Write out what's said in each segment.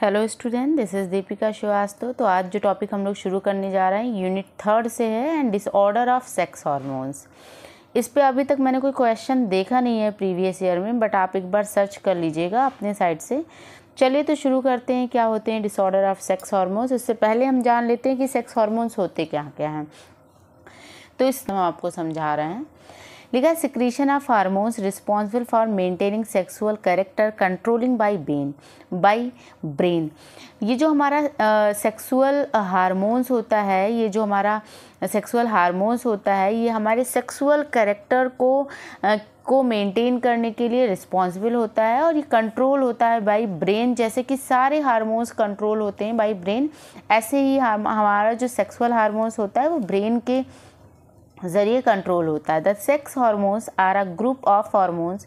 Hello student this is Deepika Srivastava तो आज जो टॉपिक हम लोग शुरू करने जा रहे हैं यूनिट थर्ड से है and disorder of sex hormones इस पे अभी तक मैंने कोई क्वेश्चन देखा नहीं है प्रीवियस ईयर में बट आप एक बार सर्च कर लीजिएगा अपने साइड से चलिए तो शुरू करते हैं क्या होते हैं डिसऑर्डर ऑफ सेक्स हारमोन्स उससे पहले हम जान लेते हैं कि सेक्स हारमोन्स होते क्या क्या हैं तो इस हम आपको समझा रहे हैं लिखा secretion of hormones responsible for maintaining sexual character controlling by brain by brain ये जो हमारा सेक्सुअल हारमोन्स होता है ये जो हमारा सेक्सुअल हारमोन्स होता है ये हमारे सेक्सुअल करेक्टर को uh, को मेंटेन करने के लिए रिस्पॉन्सिबल होता है और ये कंट्रोल होता है बाई ब्रेन जैसे कि सारे हारमोन्स कंट्रोल होते हैं बाई ब्रेन ऐसे ही हमारा जो सेक्सुअल हारमोन्स होता है वो ब्रेन के ज़रिए कंट्रोल होता है the sex hormones are a group of hormones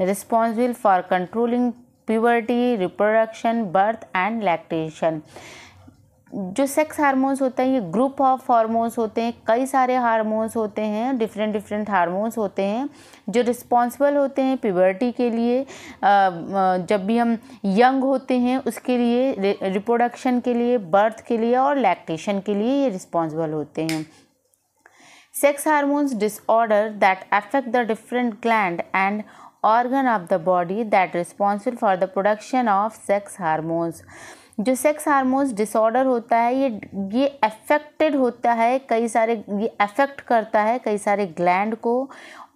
responsible for controlling puberty reproduction birth and lactation जो सेक्स हार्मोन्स होते हैं ये ग्रुप ऑफ हार्मोन्स होते हैं कई सारे हार्मोन्स होते हैं डिफरेंट डिफरेंट हार्मोन्स होते हैं जो रिस्पॉन्सिबल होते हैं प्यूबर्टी के लिए जब भी हम यंग होते हैं उसके लिए रिप्रोडक्शन के लिए बर्थ के लिए और लैक्टेशन के लिए ये रिस्पॉन्सिबल होते हैं Sex hormones disorder that affect the different gland and organ of the body that responsible for the production of sex hormones. जो सेक्स हार्मोन्स डिसऑर्डर होता है ये ये अफेक्टेड होता है कई सारे ये अफेक्ट करता है कई सारे ग्लैंड को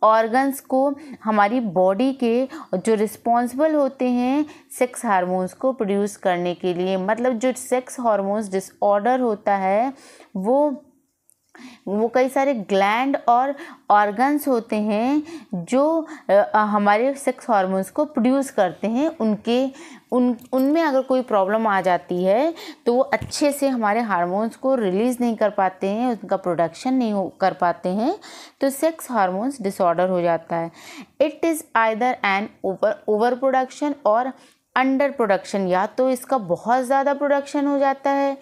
ऑर्गन्स को हमारी बॉडी के जो रिस्पॉन्सिबल होते हैं सेक्स हार्मोन्स को प्रोड्यूस करने के लिए मतलब जो सेक्स हार्मोन्स डिसऑर्डर होता है वो वो कई सारे ग्लैंड और ऑर्गन्स होते हैं जो हमारे सेक्स हार्मोन्स को प्रोड्यूस करते हैं उनके उन उनमें अगर कोई प्रॉब्लम आ जाती है तो वो अच्छे से हमारे हार्मोन्स को रिलीज़ नहीं कर पाते हैं उनका प्रोडक्शन नहीं हो कर पाते हैं तो सेक्स हार्मोन्स डिसऑर्डर हो जाता है it is either an over over production और अंडर प्रोडक्शन या तो इसका बहुत ज़्यादा प्रोडक्शन हो जाता है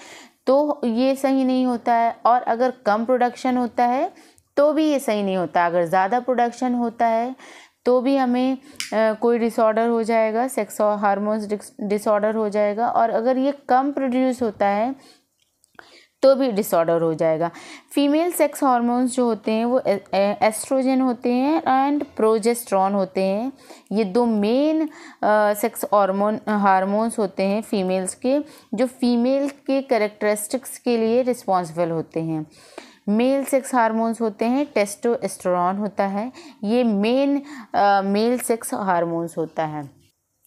तो ये सही नहीं होता है और अगर कम प्रोडक्शन होता है तो भी ये सही नहीं होता अगर ज़्यादा प्रोडक्शन होता है तो भी हमें आ, कोई डिसऑर्डर हो जाएगा सेक्स हार्मोन्स डिसऑर्डर हो जाएगा और अगर ये कम प्रोड्यूस होता है तो भी डिसऑर्डर हो जाएगा फीमेल सेक्स हॉर्मोन्स जो होते हैं वो एस्ट्रोजन होते हैं एंड प्रोजेस्ट्रॉन होते हैं ये दो मेन सेक्स हार्मोन हार्मोन्स होते हैं फीमेल्स के जो फीमेल के करेक्टरिस्टिक्स के लिए रिस्पॉन्सिबल होते हैं मेल सेक्स हार्मोन्स होते हैं टेस्टोस्टेरॉन होता है ये मेन मेल सेक्स हार्मोन्स होता है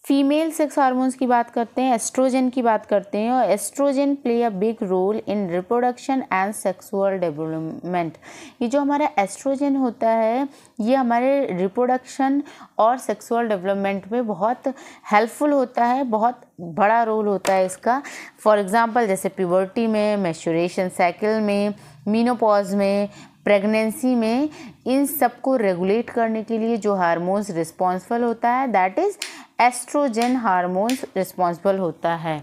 फीमेल सेक्स हार्मोन्स की बात करते हैं एस्ट्रोजन की बात करते हैं और estrogen play a big role in reproduction and sexual development ये जो हमारा एस्ट्रोजन होता है ये हमारे रिप्रोडक्शन और सेक्सुअल डेवलपमेंट में बहुत हेल्पफुल होता है बहुत बड़ा रोल होता है इसका फॉर एग्ज़ाम्पल जैसे प्यवर्टी में मेचोरेशन साइकिल में मीनोपॉज में प्रेगनेंसी में इन सब को रेगुलेट करने के लिए जो हार्मोन्स रिस्पॉन्सिबल होता है that is estrogen hormones responsible होता है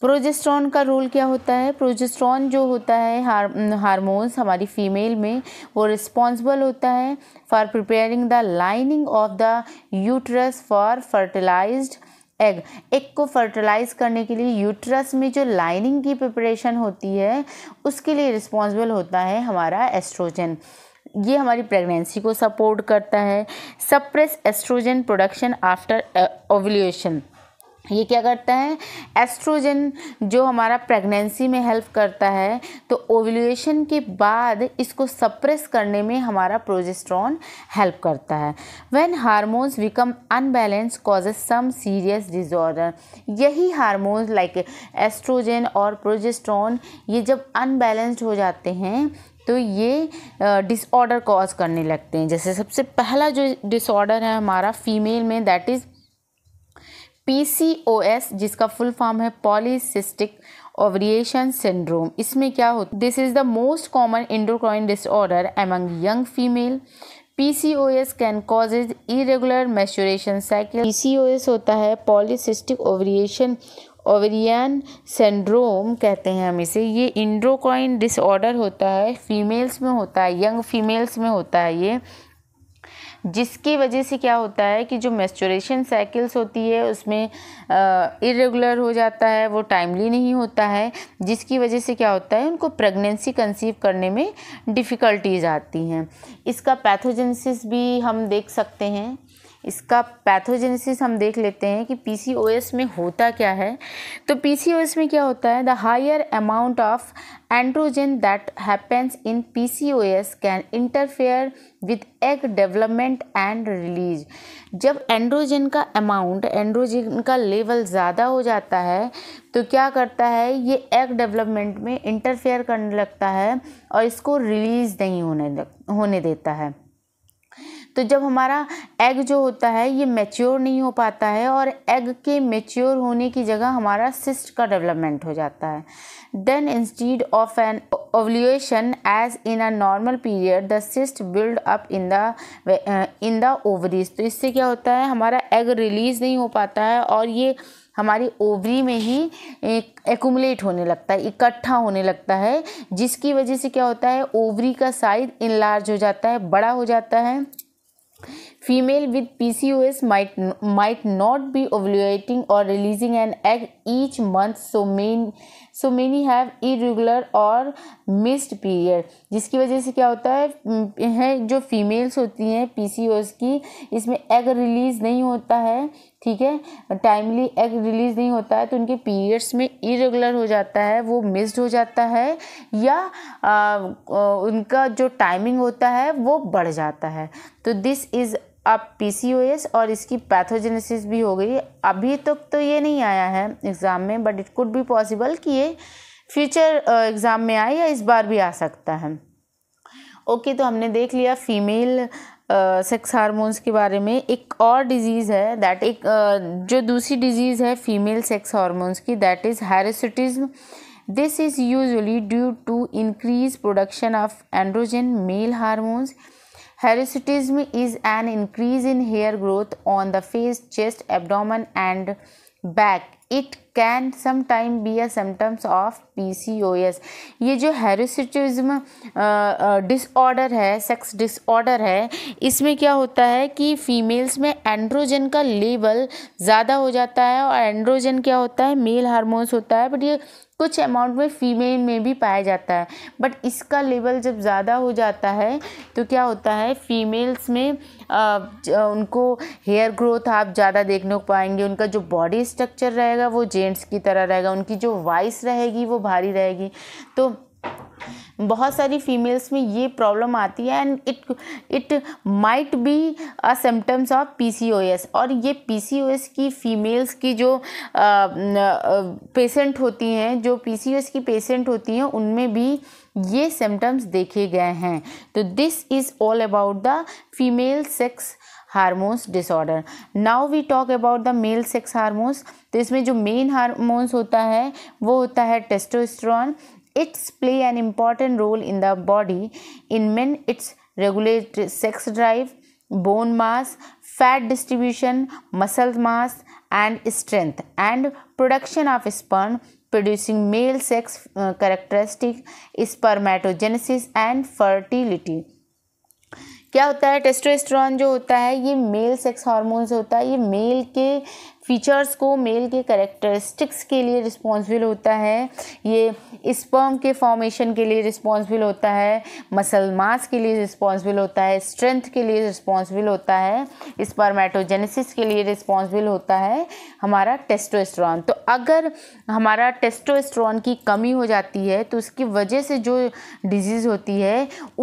प्रोजेस्ट्रॉन का रोल क्या होता है प्रोजेस्ट्रॉन जो होता है हार हारमोन्स हमारी फीमेल में वो रिस्पॉन्सिबल होता है for preparing the lining of the uterus for fertilised egg egg को फर्टिलाइज करने के लिए यूट्रस में जो लाइनिंग की प्रिपरेशन होती है उसके लिए रिस्पॉन्सिबल होता है हमारा एस्ट्रोजन ये हमारी प्रेगनेंसी को सपोर्ट करता है suppress estrogen production after ovulation ये क्या करता है एस्ट्रोजन जो हमारा प्रेगनेंसी में हेल्प करता है तो ओवुलेशन के बाद इसको सप्रेस करने में हमारा प्रोजेस्ट्रॉन हेल्प करता है when hormones become unbalance causes some serious disorder यही हार्मोन्स लाइक एस्ट्रोजन और प्रोजेस्ट्रॉन ये जब अनबैलेंस्ड हो जाते हैं तो ये डिसऑर्डर कॉज करने लगते हैं जैसे सबसे पहला जो डिसऑर्डर है हमारा फीमेल में दैट इज़ पीसीओएस जिसका फुल फॉर्म है पॉलीसिस्टिक ओवरिएशन सिंड्रोम इसमें क्या होता this is the most common endocrine disorder among young female PCOS can is irregular menstruation cycle PCOS होता है पॉलीसिस्टिक ओवरिएशन ओवरियन सेंड्रोम कहते हैं हम इसे ये इंड्रोकॉइन डिसऑर्डर होता है फीमेल्स में होता है यंग फीमेल्स में होता है ये जिसकी वजह से क्या होता है कि जो मेस्चोरेशन साइकिल्स होती है उसमें इरेगुलर हो जाता है वो टाइमली नहीं होता है जिसकी वजह से क्या होता है उनको प्रेगनेंसी कंसीव करने में डिफ़िकल्टीज आती हैं इसका पैथोजेंसिस भी हम देख सकते हैं इसका पैथोजेनेसिस हम देख लेते हैं कि पी में होता क्या है तो पी में क्या होता है the higher amount of androgen that happens in as can interfere with egg development and release जब एंड्रोजन का अमाउंट एंड्रोजन का लेवल ज़्यादा हो जाता है तो क्या करता है ये एग डेवलपमेंट में इंटरफेयर करने लगता है और इसको रिलीज़ नहीं होने लग होने देता है तो जब हमारा एग जो होता है ये मेच्योर नहीं हो पाता है और एग के मेच्योर होने की जगह हमारा सिस्ट का डेवलपमेंट हो जाता है then instead of an ovulation as in a normal period the cyst build up in the in the ovaries तो इससे क्या होता है हमारा एग रिलीज़ नहीं हो पाता है और ये हमारी ओवरी में ही एकुमुलेट होने लगता है इकट्ठा होने लगता है जिसकी वजह से क्या होता है ओवरी का साइज इनलार्ज हो जाता है बड़ा हो जाता है Female with PCOS might might not be ovulating or releasing an egg each month, so main so many have irregular और मिस्ड पीरियड जिसकी वजह से क्या होता है है जो फीमेल्स होती हैं पीसीओएस की इसमें एग रिलीज़ नहीं होता है ठीक है टाइमली एग रिलीज़ नहीं होता है तो उनके पीरियड्स में इरेगुलर हो जाता है वो मिस्ड हो जाता है या आ, उनका जो टाइमिंग होता है वो बढ़ जाता है तो दिस इज़ अब पी और इसकी पैथोजेनेसिस भी हो गई अभी तक तो ये नहीं आया है एग्ज़ाम में but it could be possible कि ये फ्यूचर एग्ज़ाम में आए या इस बार भी आ सकता है ओके तो हमने देख लिया फीमेल सेक्स हार्मोन्स के बारे में एक और डिजीज़ है दैट एक uh, जो दूसरी डिजीज़ है फीमेल सेक्स हार्मोन्स की that is hirsutism this is usually due to increase production of androgen male hormones Hirsutism is an increase in hair growth on the face, chest, abdomen and back. It can time be a symptoms of PCOS ये जो hirsutism disorder है sex disorder है इसमें क्या होता है कि females में एंड्रोजन का लेवल ज़्यादा हो जाता है और एंड्रोजन क्या होता है मेल हार्मोन्स होता है बट ये कुछ अमाउंट में फीमेल में भी पाया जाता है बट इसका लेवल जब ज़्यादा हो जाता है तो क्या होता है फीमेल्स में आ, उनको हेयर ग्रोथ आप ज़्यादा देखने को पाएंगे उनका जो बॉडी स्ट्रक्चर रहेगा वो जे सेंट्स की तरह रहेगा उनकी जो वॉइस रहेगी वो भारी रहेगी तो बहुत सारी फीमेल्स में ये प्रॉब्लम आती है and it it might be a symptoms of PCOS और ये पीसीओएस की फीमेल्स की जो पेशेंट होती हैं जो पीसीओएस की पेशेंट होती हैं उनमें भी ये सिम्टम्स देखे गए हैं तो this is all about the female sex hormones disorder now we talk about the male sex hormones तो इसमें जो मेन हारमोन्स होता है वो होता है testosterone it's play an important role in the body in men it's regulate sex drive bone mass fat distribution muscle mass and strength and production of sperm producing male sex uh, spermatogenesis and fertility क्या होता है testosterone जो होता है ये male sex hormones होता है ये मेल के फीचर्स को मेल के करेक्टरिस्टिक्स के लिए रिस्पॉन्सिबल होता है ये स्पर्म के फॉर्मेशन के लिए रिस्पॉन्सिबल होता है मसल मास के लिए रिस्पॉन्सिबल होता है स्ट्रेंथ के लिए रिस्पॉन्सिबल होता है स्पर्मेटोजेनेसिस के लिए रिस्पॉन्सिबल होता है हमारा टेस्टोस्ट्रॉन तो अगर हमारा टेस्टोस्ट्रॉन की कमी हो जाती है तो उसकी वजह से जो डिजीज़ होती है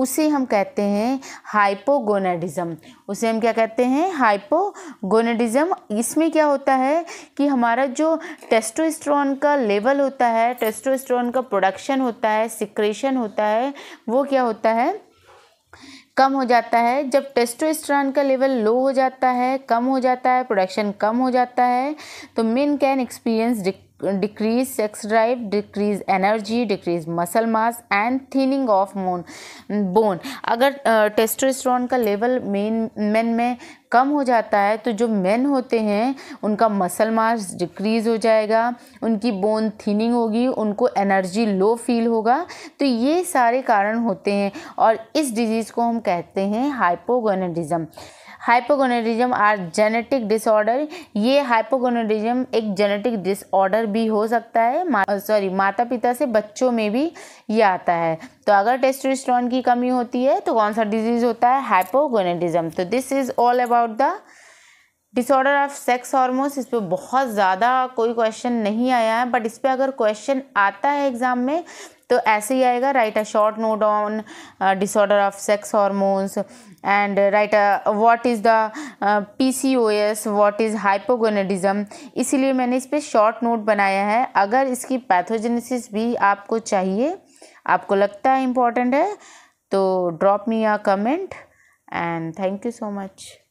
उसे हम कहते हैं हाइपोगोनाडिज़म उसे हम क्या कहते हैं हाइपोगोनाडिज़म इसमें क्या होता है है कि हमारा जो टेस्टोस्ट्रॉन का लेवल होता है टेस्टोस्ट्रॉन का प्रोडक्शन होता है सिक्रेशन होता है वो क्या होता है कम हो जाता है जब टेस्टोस्टेरोन का लेवल लो हो जाता है कम हो जाता है प्रोडक्शन कम हो जाता है तो मेन कैन एक्सपीरियंस डिक sex drive decrease energy decrease muscle mass and thinning of मोन बोन अगर टेस्टोस्टेरोन का लेवल मेन मेन में कम हो जाता है तो जो मेन होते हैं उनका मसल मास डिक्रीज़ हो जाएगा उनकी बोन थीनिंग होगी उनको एनर्जी लो फील होगा तो ये सारे कारण होते हैं और इस डिज़ीज़ को हम कहते हैं hypogonadism hypogonadism are genetic disorder ये हाइपोगोनेडिज्म एक जेनेटिक डिसऑर्डर भी हो सकता है मा, सॉरी माता पिता से बच्चों में भी ये आता है तो अगर टेस्टोस्टेरोन की कमी होती है तो कौन सा डिजीज होता है हाइपोगोनेडिज्म तो this is all about the disorder of sex hormones इस पर बहुत ज़्यादा कोई क्वेश्चन नहीं आया है बट इस पर अगर क्वेश्चन आता है एग्ज़ाम में तो ऐसे ही आएगा right a short note on disorder of sex hormones and right what is the PCOS what is is uh, इसीलिए मैंने इस पर शॉर्ट नोट बनाया है अगर इसकी पैथोजेनेसिस भी आपको चाहिए आपको लगता है इम्पॉर्टेंट है तो drop me a comment and thank you so much